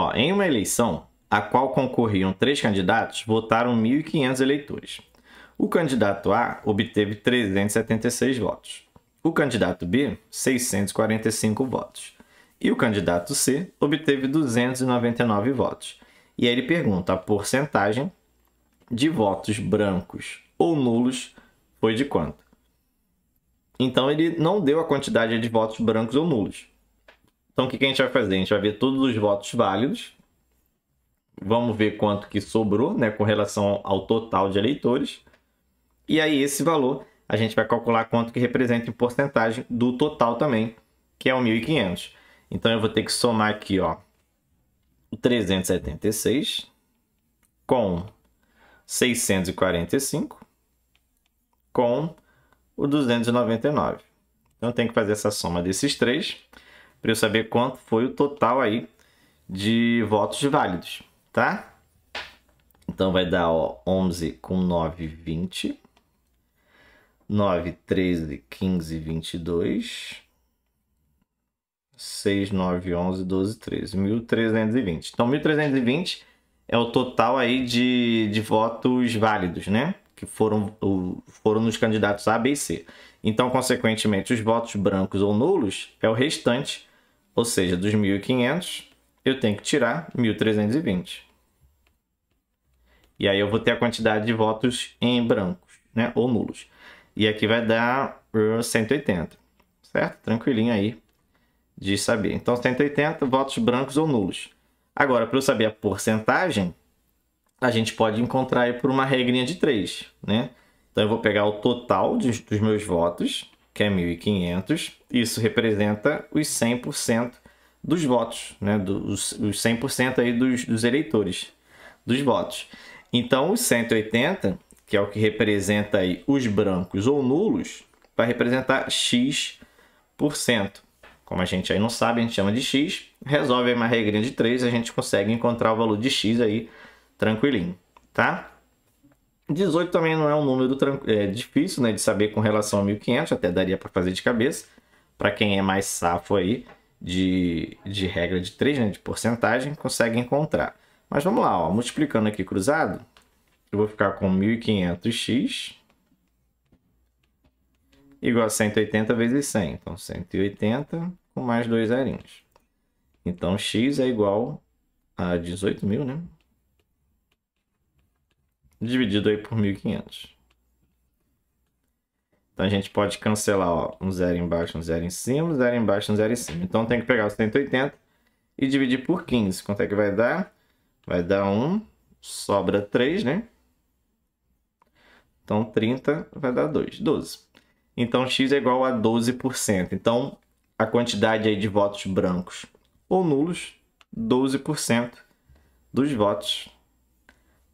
Ó, em uma eleição, a qual concorriam três candidatos, votaram 1.500 eleitores. O candidato A obteve 376 votos. O candidato B, 645 votos. E o candidato C obteve 299 votos. E aí ele pergunta: a porcentagem de votos brancos ou nulos foi de quanto? Então ele não deu a quantidade de votos brancos ou nulos. Então o que, a gente vai fazer? A gente vai ver todos os votos válidos. Vamos ver quanto que sobrou, né, com relação ao total de eleitores. E aí esse valor a gente vai calcular quanto que representa em porcentagem do total também, que é o 1.500. Então eu vou ter que somar aqui, ó, o 376 com 645 com o 299. Então tem que fazer essa soma desses três para eu saber quanto foi o total aí de votos válidos, tá? Então vai dar ó, 11 com 9, 20. 9, 13, 15, 22. 6, 9, 11, 12, 13. 1.320. Então 1.320 é o total aí de, de votos válidos, né? Que foram, foram nos candidatos A, B e C. Então, consequentemente, os votos brancos ou nulos é o restante ou seja, dos 1.500, eu tenho que tirar 1.320. E aí eu vou ter a quantidade de votos em brancos, né? Ou nulos. E aqui vai dar 180, uh, certo? Tranquilinho aí de saber. Então, 180 votos brancos ou nulos. Agora, para eu saber a porcentagem, a gente pode encontrar aí por uma regrinha de 3, né? Então, eu vou pegar o total de, dos meus votos, que é 1.500, isso representa os 100% dos votos, né? dos, os 100% aí dos, dos eleitores, dos votos. Então, os 180, que é o que representa aí os brancos ou nulos, vai representar X%. Como a gente aí não sabe, a gente chama de X, resolve aí uma regrinha de 3, a gente consegue encontrar o valor de X aí tranquilinho, tá? 18 também não é um número é, difícil né, de saber com relação a 1500, até daria para fazer de cabeça, para quem é mais safo aí de, de regra de 3, né, de porcentagem, consegue encontrar. Mas vamos lá, ó, multiplicando aqui cruzado, eu vou ficar com 1500x igual a 180 vezes 100. Então, 180 com mais dois zerinhos. Então, x é igual a 18 mil, né? dividido aí por 1.500. Então a gente pode cancelar ó, um zero embaixo, um zero em cima, um zero embaixo, um zero em cima. Então tem que pegar os 180 e dividir por 15. Quanto é que vai dar? Vai dar 1, sobra 3, né? Então 30 vai dar 2, 12. Então x é igual a 12%. Então a quantidade aí de votos brancos ou nulos, 12% dos votos brancos.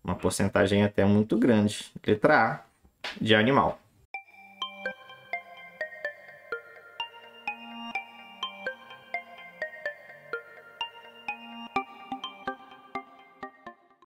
Uma porcentagem até muito grande. Letra A de animal.